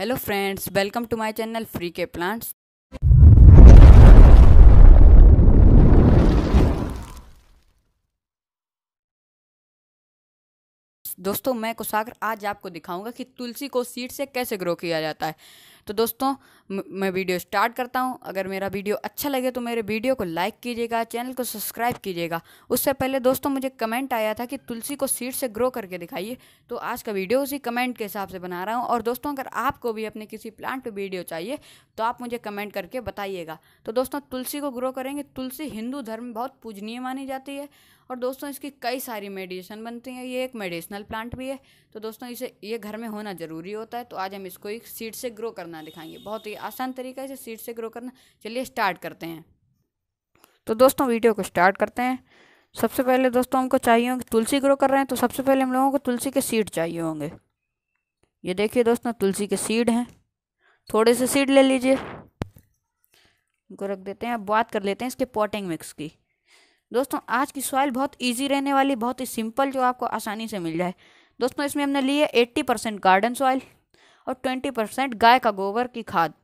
hello friends welcome to my channel free के plants दोस्तों मैं कुशाग्र आज आपको दिखाऊंगा कि तुलसी को सीड से कैसे ग्रो किया जाता है तो दोस्तों मैं वीडियो स्टार्ट करता हूँ अगर मेरा वीडियो अच्छा लगे तो मेरे वीडियो को लाइक कीजिएगा चैनल को सब्सक्राइब कीजिएगा उससे पहले दोस्तों मुझे कमेंट आया था कि तुलसी को सीड से ग्रो करके दिखाइए तो आज का वीडियो उसी कमेंट के हिसाब से बना रहा हूँ और दोस्तों अगर आपको भी अपने किसी प्लांट पर वीडियो चाहिए तो आप मुझे कमेंट करके बताइएगा तो दोस्तों तुलसी को ग्रो करेंगे तुलसी हिंदू धर्म में बहुत पूजनीय मानी जाती है और दोस्तों इसकी कई सारी मेडिसन बनती हैं ये एक मेडिसिनल प्लांट भी है तो दोस्तों इसे ये घर में होना ज़रूरी होता है तो आज हम इसको एक सीड से ग्रो करना करना दिखाएंगे बहुत ही आसान तरीका है सीड से ग्रो करना चलिए स्टार्ट करते हैं तो दोस्तों वीडियो को स्टार्ट करते हैं सबसे पहले दोस्तों हमको चाहिए होंगे तुलसी ग्रो कर रहे हैं तो सबसे पहले हम लोगों को तुलसी के सीड चाहिए होंगे ये देखिए दोस्तों तुलसी के सीड हैं थोड़े से सीड ले लीजिए उनको रख देते हैं अब बात कर लेते हैं इसके पॉटिंग मिक्स की दोस्तों आज की सॉइल बहुत इजी रहने वाली बहुत ही सिंपल जो आपको आसानी से मिल जाए दोस्तों इसमें हमने लिए है एट्टी परसेंट गार्डन सॉइल और ट्वेंटी परसेंट गाय का गोबर की खाद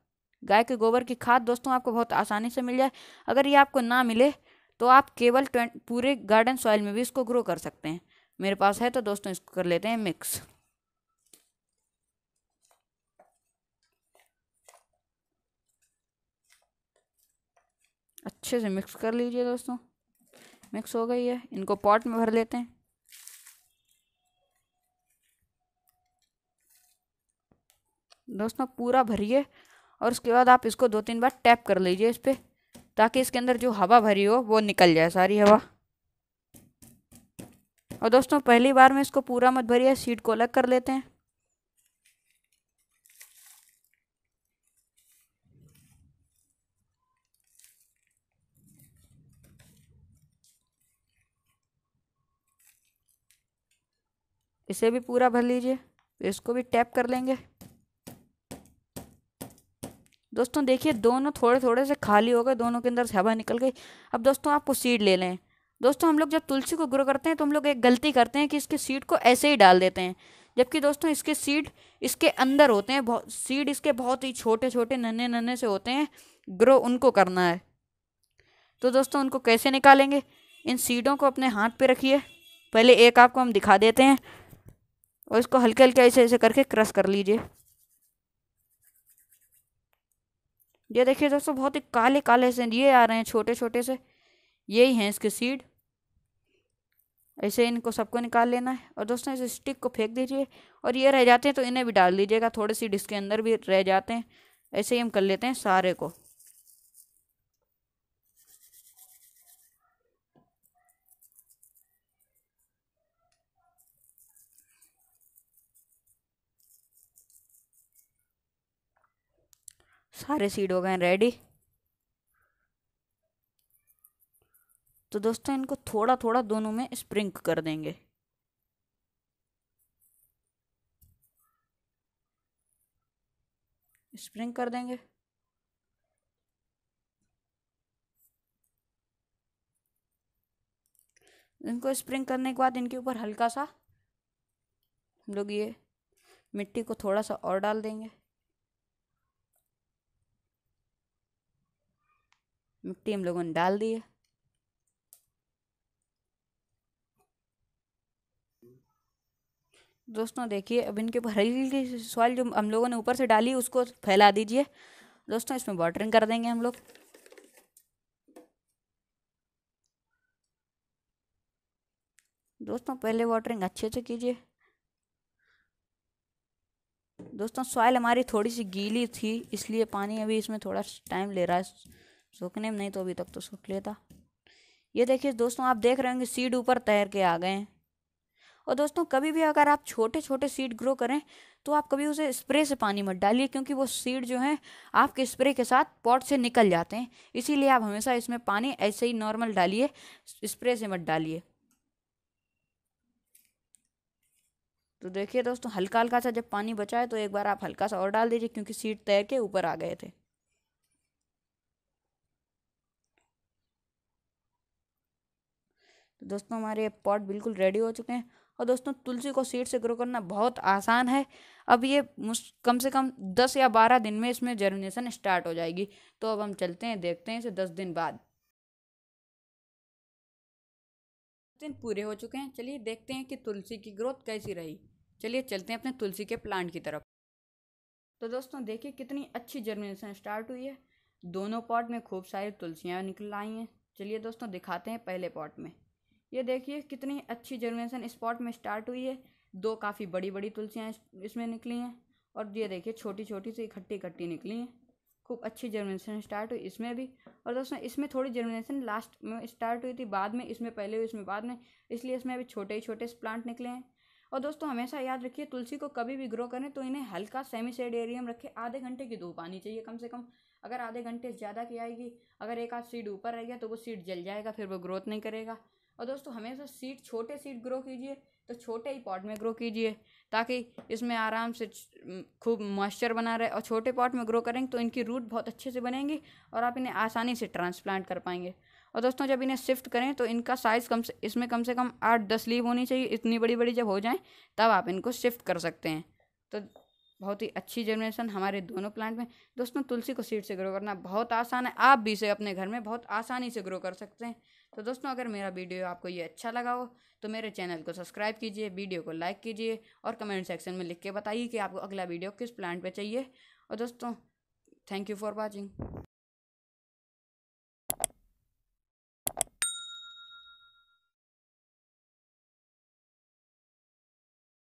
गाय के गोबर की खाद दोस्तों आपको बहुत आसानी से मिल जाए अगर ये आपको ना मिले तो आप केवल पूरे गार्डन सॉइल में भी इसको ग्रो कर सकते हैं मेरे पास है तो दोस्तों इसको कर लेते हैं मिक्स अच्छे से मिक्स कर लीजिए दोस्तों मिक्स हो गई है इनको पॉट में भर लेते हैं दोस्तों पूरा भरिए और उसके बाद आप इसको दो तीन बार टैप कर लीजिए इस पर ताकि इसके अंदर जो हवा भरी हो वो निकल जाए सारी हवा और दोस्तों पहली बार में इसको पूरा मत भरिए सीट को अलग कर लेते हैं इसे भी पूरा भर लीजिए इसको भी टैप कर लेंगे दोस्तों देखिए दोनों थोड़े थोड़े से खाली हो गए दोनों के अंदर से हवा निकल गई अब दोस्तों आपको सीड ले लें दोस्तों हम लोग जब तुलसी को ग्रो करते हैं तो हम लोग एक गलती करते हैं कि इसके सीड को ऐसे ही डाल देते हैं जबकि दोस्तों इसके सीड इसके अंदर होते हैं बहुत सीड इसके बहुत ही छोटे छोटे नन्हे नन्हे से होते हैं ग्रो उनको करना है तो दोस्तों उनको कैसे निकालेंगे इन सीडों को अपने हाथ पे रखिए पहले एक आपको हम दिखा देते हैं और इसको हल्के हल्के ऐसे ऐसे करके क्रश कर लीजिए ये देखिए दोस्तों बहुत ही काले काले से ये आ रहे हैं छोटे छोटे से यही हैं इसके सीड ऐसे इनको सबको निकाल लेना है और दोस्तों इस स्टिक को फेंक दीजिए और ये रह जाते हैं तो इन्हें भी डाल दीजिएगा थोड़े डिस्क के अंदर भी रह जाते हैं ऐसे ही हम कर लेते हैं सारे को सारे सीड हो गए रेडी तो दोस्तों इनको थोड़ा थोड़ा दोनों में स्प्रिंक कर देंगे स्प्रिंग कर देंगे इनको स्प्रिंग करने के बाद इनके ऊपर हल्का सा हम लोग ये मिट्टी को थोड़ा सा और डाल देंगे मिट्टी हम लोगों ने डाल दी है दोस्तों देखिए अब इनके ऊपर हल्की सॉइल जो हम लोगों ने ऊपर से डाली उसको फैला दीजिए दोस्तों इसमें वाटरिंग कर देंगे हम लोग दोस्तों पहले वाटरिंग अच्छे से कीजिए दोस्तों सॉइल हमारी थोड़ी सी गीली थी इसलिए पानी अभी इसमें थोड़ा टाइम ले रहा है सूखने में नहीं तो अभी तक तो सूख लेता ये देखिए दोस्तों आप देख रहे होंगे सीड ऊपर तैर के आ गए हैं और दोस्तों कभी भी अगर आप छोटे छोटे सीड ग्रो करें तो आप कभी उसे स्प्रे से पानी मत डालिए क्योंकि वो सीड जो है आपके स्प्रे के साथ पॉट से निकल जाते हैं इसीलिए आप हमेशा इसमें पानी ऐसे ही नॉर्मल डालिए स्प्रे से मत डालिए तो देखिए दोस्तों हल्का हल्का सा जब पानी बचाए तो एक बार आप हल्का सा और डाल दीजिए क्योंकि सीड तैर के ऊपर आ गए थे तो दोस्तों हमारे पॉट बिल्कुल रेडी हो चुके हैं और दोस्तों तुलसी को सीड से ग्रो करना बहुत आसान है अब ये कम से कम दस या बारह दिन में इसमें जर्मिनेशन स्टार्ट हो जाएगी तो अब हम चलते हैं देखते हैं इसे दस दिन बाद दिन पूरे हो चुके हैं चलिए देखते हैं कि तुलसी की ग्रोथ कैसी रही चलिए चलते हैं अपने तुलसी के प्लांट की तरफ तो दोस्तों देखिए कितनी अच्छी जर्मिनेशन स्टार्ट हुई है दोनों पॉट में खूब सारी तुलसियाँ निकल आई हैं चलिए दोस्तों दिखाते हैं पहले पॉट में ये देखिए कितनी अच्छी जर्मिनेशन स्पॉट में स्टार्ट हुई है दो काफ़ी बड़ी बड़ी तुलसियाँ इसमें निकली हैं और ये देखिए छोटी छोटी सी इकट्ठी इकट्ठी निकली हैं खूब अच्छी जर्मिनेशन स्टार्ट हुई इसमें भी और दोस्तों इसमें थोड़ी जर्मिनेशन लास्ट में स्टार्ट हुई थी बाद में इसमें पहले हुई इसमें बाद में इसलिए इसमें अभी छोटे ही छोटे प्लांट निकले हैं और दोस्तों हमेशा याद रखिए तुलसी को कभी भी ग्रो करें तो इन्हें हल्का सेमी सेड एरिया में रखें आधे घंटे की धूप आनी चाहिए कम से कम अगर आधे घंटे ज़्यादा की आएगी अगर एक आध सीड ऊपर रह गया तो वो सीड जल जाएगा फिर वो ग्रोथ नहीं करेगा और दोस्तों हमेशा सीड छोटे सीड ग्रो कीजिए तो छोटे ही पॉट में ग्रो कीजिए ताकि इसमें आराम से खूब मॉइस्चर बना रहे और छोटे पॉट में ग्रो करेंगे तो इनकी रूट बहुत अच्छे से बनेंगी और आप इन्हें आसानी से ट्रांसप्लांट कर पाएंगे और दोस्तों जब इन्हें शिफ्ट करें तो इनका साइज़ कम से इसमें कम से कम आठ दस लीव होनी चाहिए इतनी बड़ी बड़ी जब हो जाएँ तब आप इनको शिफ्ट कर सकते हैं तो बहुत ही अच्छी जनरेशन हमारे दोनों प्लांट में दोस्तों तुलसी को सीड से ग्रो करना बहुत आसान है आप भी इसे अपने घर में बहुत आसानी से ग्रो कर सकते हैं तो दोस्तों अगर मेरा वीडियो आपको ये अच्छा लगा हो तो मेरे चैनल को सब्सक्राइब कीजिए वीडियो को लाइक कीजिए और कमेंट सेक्शन में लिख के बताइए कि आपको अगला वीडियो किस प्लांट पर चाहिए और दोस्तों थैंक यू फॉर वॉचिंग